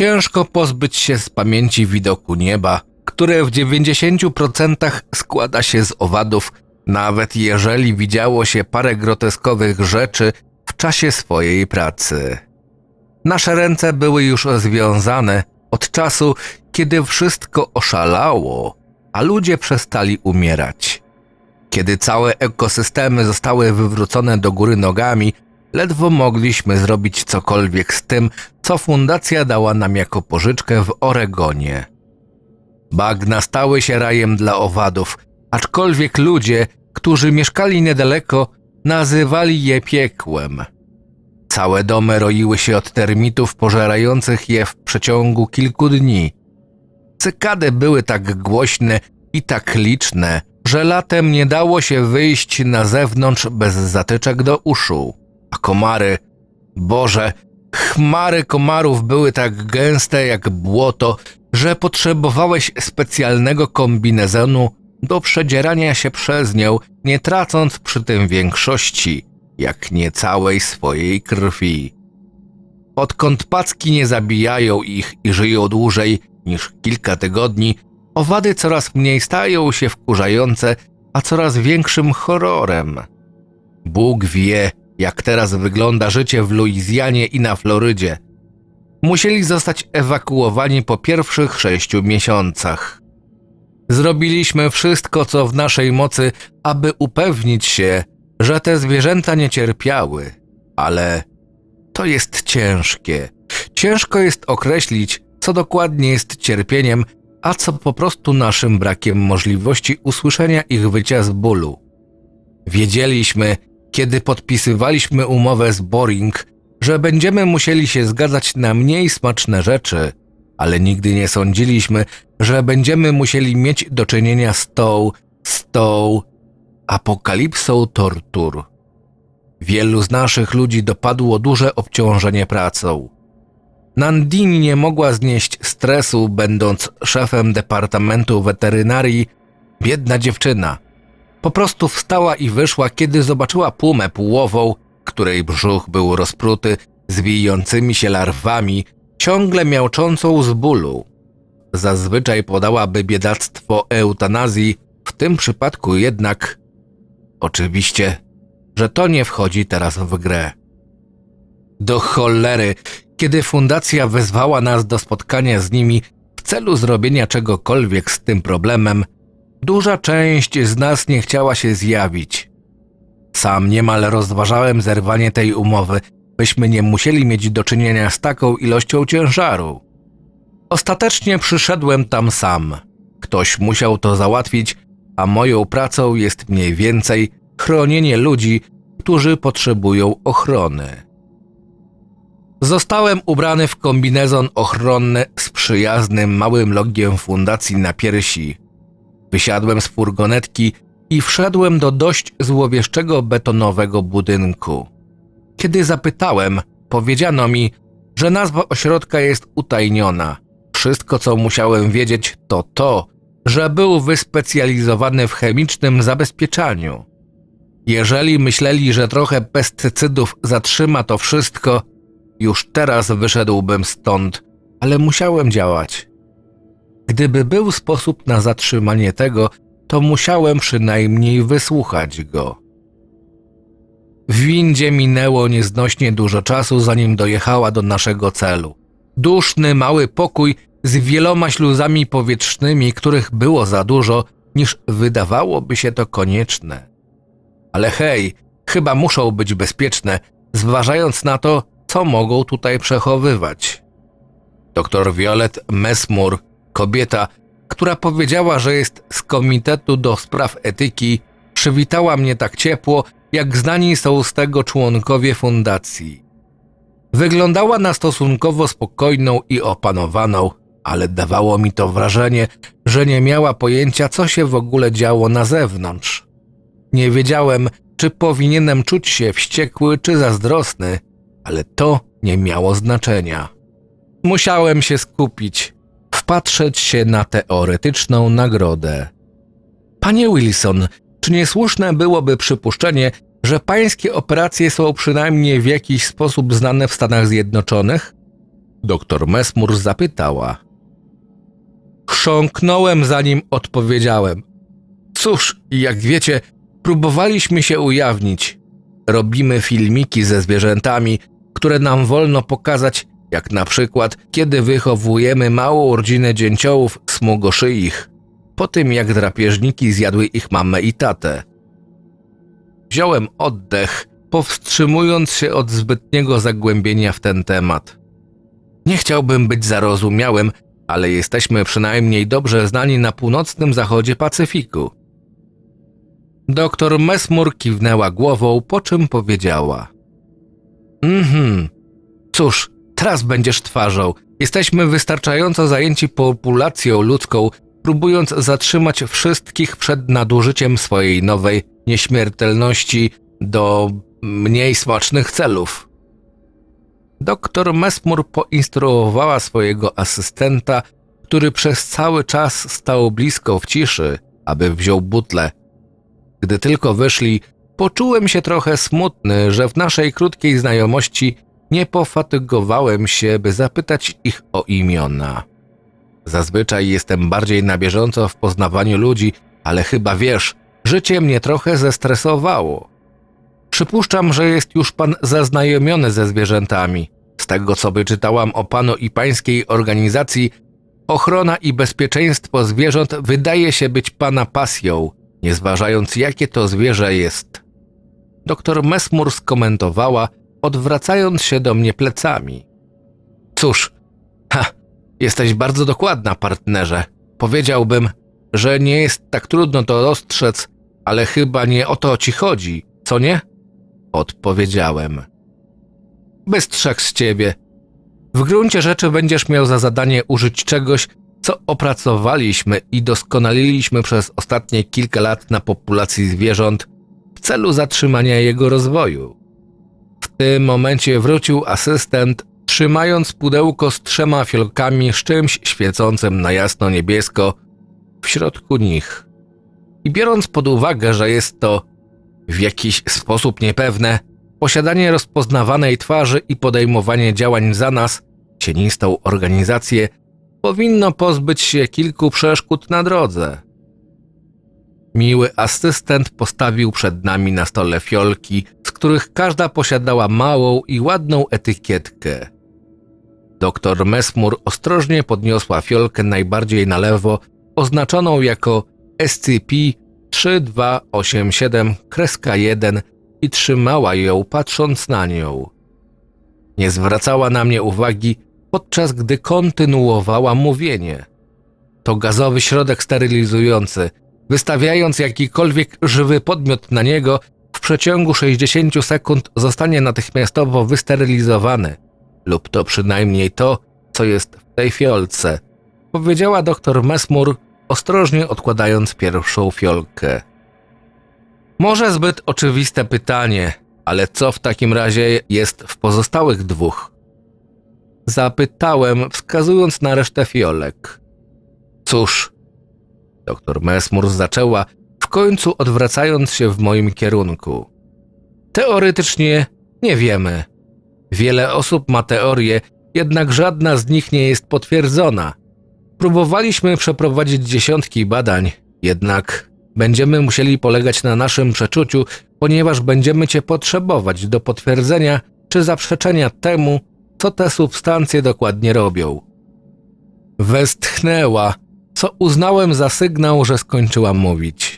ciężko pozbyć się z pamięci widoku nieba, które w 90% składa się z owadów, nawet jeżeli widziało się parę groteskowych rzeczy w czasie swojej pracy. Nasze ręce były już związane od czasu, kiedy wszystko oszalało, a ludzie przestali umierać. Kiedy całe ekosystemy zostały wywrócone do góry nogami, ledwo mogliśmy zrobić cokolwiek z tym, co fundacja dała nam jako pożyczkę w Oregonie. Bagna stały się rajem dla owadów, aczkolwiek ludzie, którzy mieszkali niedaleko, nazywali je piekłem. Całe domy roiły się od termitów pożerających je w przeciągu kilku dni. Cykady były tak głośne i tak liczne, że latem nie dało się wyjść na zewnątrz bez zatyczek do uszu a komary. Boże, chmary komarów były tak gęste jak błoto, że potrzebowałeś specjalnego kombinezonu do przedzierania się przez nią, nie tracąc przy tym większości, jak nie całej swojej krwi. Odkąd packi nie zabijają ich i żyją dłużej niż kilka tygodni, owady coraz mniej stają się wkurzające, a coraz większym horrorem. Bóg wie, jak teraz wygląda życie w Luizjanie i na Florydzie. Musieli zostać ewakuowani po pierwszych sześciu miesiącach. Zrobiliśmy wszystko, co w naszej mocy, aby upewnić się, że te zwierzęta nie cierpiały, ale to jest ciężkie. Ciężko jest określić, co dokładnie jest cierpieniem, a co po prostu naszym brakiem możliwości usłyszenia ich wycia z bólu. Wiedzieliśmy, kiedy podpisywaliśmy umowę z Boring, że będziemy musieli się zgadzać na mniej smaczne rzeczy, ale nigdy nie sądziliśmy, że będziemy musieli mieć do czynienia z tą, z tą apokalipsą tortur. Wielu z naszych ludzi dopadło duże obciążenie pracą. Nandini nie mogła znieść stresu, będąc szefem Departamentu Weterynarii, biedna dziewczyna – po prostu wstała i wyszła, kiedy zobaczyła pumę pułową, której brzuch był rozpruty zwijającymi się larwami, ciągle miałczącą z bólu. Zazwyczaj podałaby biedactwo eutanazji, w tym przypadku jednak oczywiście, że to nie wchodzi teraz w grę. Do cholery, kiedy fundacja wezwała nas do spotkania z nimi w celu zrobienia czegokolwiek z tym problemem, Duża część z nas nie chciała się zjawić. Sam niemal rozważałem zerwanie tej umowy, byśmy nie musieli mieć do czynienia z taką ilością ciężaru. Ostatecznie przyszedłem tam sam. Ktoś musiał to załatwić, a moją pracą jest mniej więcej chronienie ludzi, którzy potrzebują ochrony. Zostałem ubrany w kombinezon ochronny z przyjaznym małym logiem fundacji na piersi. Wysiadłem z furgonetki i wszedłem do dość złowieszczego betonowego budynku. Kiedy zapytałem, powiedziano mi, że nazwa ośrodka jest utajniona. Wszystko, co musiałem wiedzieć, to to, że był wyspecjalizowany w chemicznym zabezpieczaniu. Jeżeli myśleli, że trochę pestycydów zatrzyma to wszystko, już teraz wyszedłbym stąd, ale musiałem działać. Gdyby był sposób na zatrzymanie tego, to musiałem przynajmniej wysłuchać go. W windzie minęło nieznośnie dużo czasu, zanim dojechała do naszego celu. Duszny, mały pokój z wieloma śluzami powietrznymi, których było za dużo, niż wydawałoby się to konieczne. Ale hej, chyba muszą być bezpieczne, zważając na to, co mogą tutaj przechowywać. Doktor Violet Mesmur Kobieta, która powiedziała, że jest z Komitetu do Spraw Etyki, przywitała mnie tak ciepło, jak znani są z tego członkowie fundacji. Wyglądała na stosunkowo spokojną i opanowaną, ale dawało mi to wrażenie, że nie miała pojęcia, co się w ogóle działo na zewnątrz. Nie wiedziałem, czy powinienem czuć się wściekły czy zazdrosny, ale to nie miało znaczenia. Musiałem się skupić, patrzeć się na teoretyczną nagrodę. Panie Wilson, czy niesłuszne byłoby przypuszczenie, że pańskie operacje są przynajmniej w jakiś sposób znane w Stanach Zjednoczonych? Doktor Mesmur zapytała. Chrząknąłem zanim odpowiedziałem. Cóż, jak wiecie, próbowaliśmy się ujawnić. Robimy filmiki ze zwierzętami, które nam wolno pokazać jak na przykład kiedy wychowujemy małą rodzinę dzięciołów smugoszyich, po tym jak drapieżniki zjadły ich mamę i tatę. Wziąłem oddech, powstrzymując się od zbytniego zagłębienia w ten temat. Nie chciałbym być zarozumiałym, ale jesteśmy przynajmniej dobrze znani na północnym zachodzie Pacyfiku. Doktor Mesmur kiwnęła głową, po czym powiedziała: Mhm, cóż, Teraz będziesz twarzą. Jesteśmy wystarczająco zajęci populacją ludzką, próbując zatrzymać wszystkich przed nadużyciem swojej nowej nieśmiertelności do mniej smacznych celów. Doktor Mesmur poinstruowała swojego asystenta, który przez cały czas stał blisko w ciszy, aby wziął butlę. Gdy tylko wyszli, poczułem się trochę smutny, że w naszej krótkiej znajomości nie pofatygowałem się, by zapytać ich o imiona. Zazwyczaj jestem bardziej na bieżąco w poznawaniu ludzi, ale chyba wiesz, życie mnie trochę zestresowało. Przypuszczam, że jest już pan zaznajomiony ze zwierzętami. Z tego, co wyczytałam o panu i pańskiej organizacji, ochrona i bezpieczeństwo zwierząt wydaje się być pana pasją, nie zważając jakie to zwierzę jest. Doktor Mesmur skomentowała, odwracając się do mnie plecami. Cóż, ha, jesteś bardzo dokładna, partnerze. Powiedziałbym, że nie jest tak trudno to dostrzec, ale chyba nie o to ci chodzi, co nie? Odpowiedziałem. trzech z ciebie. W gruncie rzeczy będziesz miał za zadanie użyć czegoś, co opracowaliśmy i doskonaliliśmy przez ostatnie kilka lat na populacji zwierząt w celu zatrzymania jego rozwoju tym momencie wrócił asystent, trzymając pudełko z trzema fiolkami z czymś świecącym na jasno niebiesko w środku nich. I biorąc pod uwagę, że jest to w jakiś sposób niepewne, posiadanie rozpoznawanej twarzy i podejmowanie działań za nas, cienistą organizację, powinno pozbyć się kilku przeszkód na drodze. Miły asystent postawił przed nami na stole fiolki których każda posiadała małą i ładną etykietkę. Doktor Mesmur ostrożnie podniosła fiolkę najbardziej na lewo, oznaczoną jako SCP-3287-1 i trzymała ją, patrząc na nią. Nie zwracała na mnie uwagi, podczas gdy kontynuowała mówienie. To gazowy środek sterylizujący. Wystawiając jakikolwiek żywy podmiot na niego, przeciągu 60 sekund zostanie natychmiastowo wysterylizowany, lub to przynajmniej to, co jest w tej fiolce, powiedziała doktor Mesmur, ostrożnie odkładając pierwszą fiolkę. Może zbyt oczywiste pytanie, ale co w takim razie jest w pozostałych dwóch? Zapytałem, wskazując na resztę fiolek. Cóż, doktor Mesmur zaczęła, końcu odwracając się w moim kierunku. Teoretycznie nie wiemy. Wiele osób ma teorie, jednak żadna z nich nie jest potwierdzona. Próbowaliśmy przeprowadzić dziesiątki badań, jednak będziemy musieli polegać na naszym przeczuciu, ponieważ będziemy Cię potrzebować do potwierdzenia czy zaprzeczenia temu, co te substancje dokładnie robią. Westchnęła, co uznałem za sygnał, że skończyłam mówić.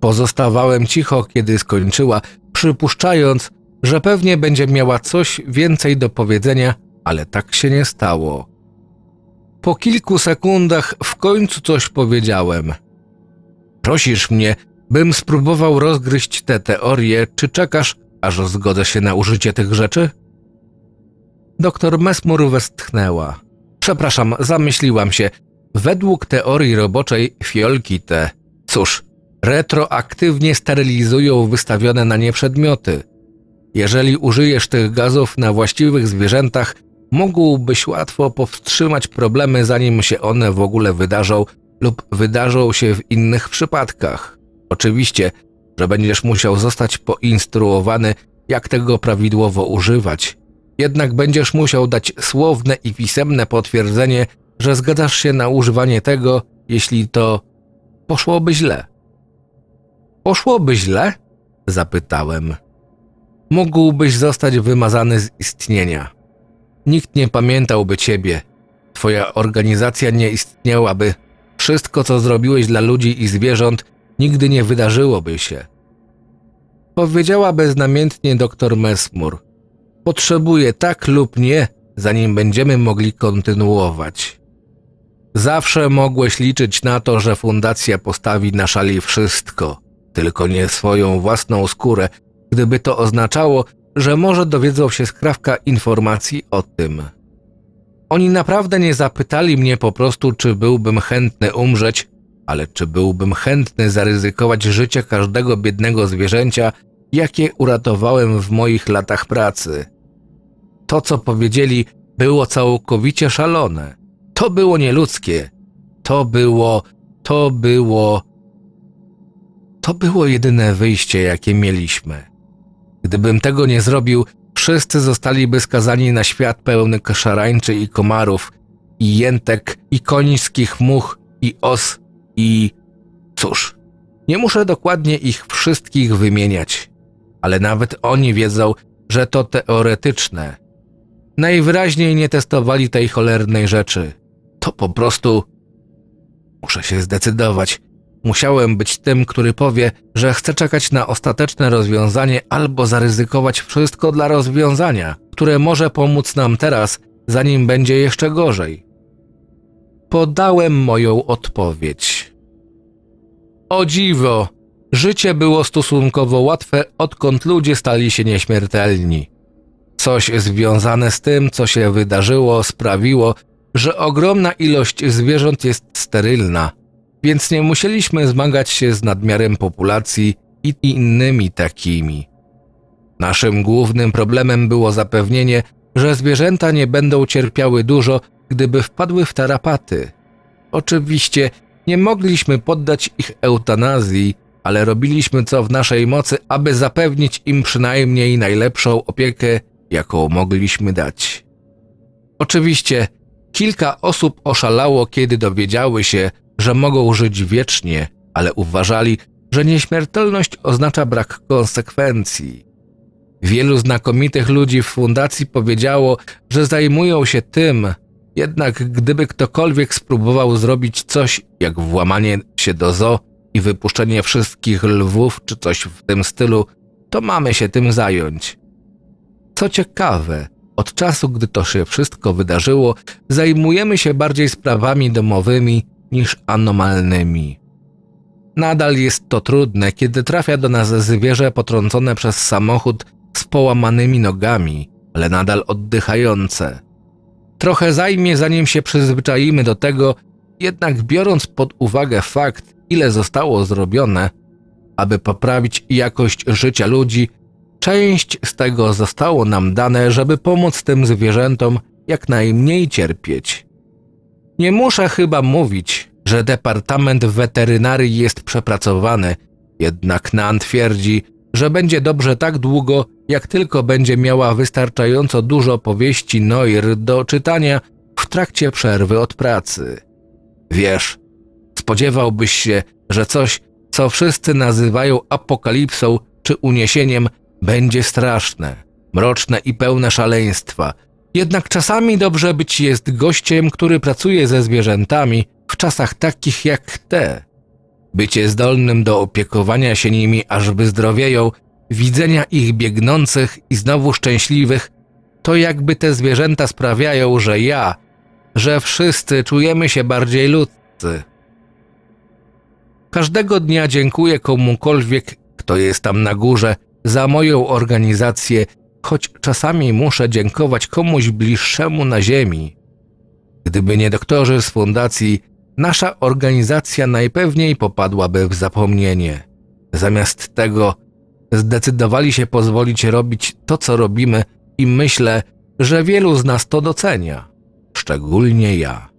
Pozostawałem cicho, kiedy skończyła, przypuszczając, że pewnie będzie miała coś więcej do powiedzenia, ale tak się nie stało. Po kilku sekundach w końcu coś powiedziałem. Prosisz mnie, bym spróbował rozgryźć tę teorię, czy czekasz, aż zgodzę się na użycie tych rzeczy? Doktor Mesmur westchnęła. Przepraszam, zamyśliłam się. Według teorii roboczej fiolki te. Cóż, retroaktywnie sterylizują wystawione na nie przedmioty. Jeżeli użyjesz tych gazów na właściwych zwierzętach, mógłbyś łatwo powstrzymać problemy, zanim się one w ogóle wydarzą lub wydarzą się w innych przypadkach. Oczywiście, że będziesz musiał zostać poinstruowany, jak tego prawidłowo używać. Jednak będziesz musiał dać słowne i pisemne potwierdzenie, że zgadzasz się na używanie tego, jeśli to poszłoby źle. Poszłoby źle? Zapytałem. Mógłbyś zostać wymazany z istnienia. Nikt nie pamiętałby ciebie. Twoja organizacja nie istniałaby. Wszystko, co zrobiłeś dla ludzi i zwierząt, nigdy nie wydarzyłoby się. Powiedziała beznamiętnie doktor Mesmur. Potrzebuję tak lub nie, zanim będziemy mogli kontynuować. Zawsze mogłeś liczyć na to, że fundacja postawi na szali wszystko – tylko nie swoją własną skórę, gdyby to oznaczało, że może dowiedzą się z krawka informacji o tym. Oni naprawdę nie zapytali mnie po prostu, czy byłbym chętny umrzeć, ale czy byłbym chętny zaryzykować życie każdego biednego zwierzęcia, jakie uratowałem w moich latach pracy. To, co powiedzieli, było całkowicie szalone. To było nieludzkie. To było, to było to było jedyne wyjście, jakie mieliśmy. Gdybym tego nie zrobił, wszyscy zostaliby skazani na świat pełny koszarańczy i komarów, i jętek, i końskich much, i os, i... cóż, nie muszę dokładnie ich wszystkich wymieniać, ale nawet oni wiedzą, że to teoretyczne. Najwyraźniej nie testowali tej cholernej rzeczy. To po prostu... Muszę się zdecydować, Musiałem być tym, który powie, że chce czekać na ostateczne rozwiązanie albo zaryzykować wszystko dla rozwiązania, które może pomóc nam teraz, zanim będzie jeszcze gorzej. Podałem moją odpowiedź. O dziwo! Życie było stosunkowo łatwe, odkąd ludzie stali się nieśmiertelni. Coś związane z tym, co się wydarzyło, sprawiło, że ogromna ilość zwierząt jest sterylna – więc nie musieliśmy zmagać się z nadmiarem populacji i innymi takimi. Naszym głównym problemem było zapewnienie, że zwierzęta nie będą cierpiały dużo, gdyby wpadły w tarapaty. Oczywiście nie mogliśmy poddać ich eutanazji, ale robiliśmy co w naszej mocy, aby zapewnić im przynajmniej najlepszą opiekę, jaką mogliśmy dać. Oczywiście kilka osób oszalało, kiedy dowiedziały się, że mogą żyć wiecznie, ale uważali, że nieśmiertelność oznacza brak konsekwencji. Wielu znakomitych ludzi w fundacji powiedziało, że zajmują się tym, jednak gdyby ktokolwiek spróbował zrobić coś jak włamanie się do zoo i wypuszczenie wszystkich lwów czy coś w tym stylu, to mamy się tym zająć. Co ciekawe, od czasu, gdy to się wszystko wydarzyło, zajmujemy się bardziej sprawami domowymi niż anomalnymi. Nadal jest to trudne, kiedy trafia do nas zwierzę potrącone przez samochód z połamanymi nogami, ale nadal oddychające. Trochę zajmie, zanim się przyzwyczaimy do tego, jednak biorąc pod uwagę fakt, ile zostało zrobione, aby poprawić jakość życia ludzi, część z tego zostało nam dane, żeby pomóc tym zwierzętom jak najmniej cierpieć. Nie muszę chyba mówić, że Departament Weterynarii jest przepracowany, jednak Nan twierdzi, że będzie dobrze tak długo, jak tylko będzie miała wystarczająco dużo powieści Noir do czytania w trakcie przerwy od pracy. Wiesz, spodziewałbyś się, że coś, co wszyscy nazywają apokalipsą czy uniesieniem, będzie straszne, mroczne i pełne szaleństwa – jednak czasami dobrze być jest gościem, który pracuje ze zwierzętami w czasach takich jak te. Bycie zdolnym do opiekowania się nimi, aż wyzdrowieją, widzenia ich biegnących i znowu szczęśliwych, to jakby te zwierzęta sprawiają, że ja, że wszyscy czujemy się bardziej ludzcy. Każdego dnia dziękuję komukolwiek, kto jest tam na górze, za moją organizację choć czasami muszę dziękować komuś bliższemu na ziemi. Gdyby nie doktorzy z fundacji, nasza organizacja najpewniej popadłaby w zapomnienie. Zamiast tego zdecydowali się pozwolić robić to, co robimy i myślę, że wielu z nas to docenia, szczególnie ja.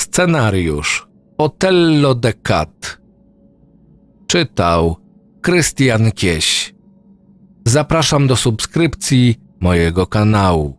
Scenariusz Otello de Cat Czytał Krystian Kieś. Zapraszam do subskrypcji mojego kanału.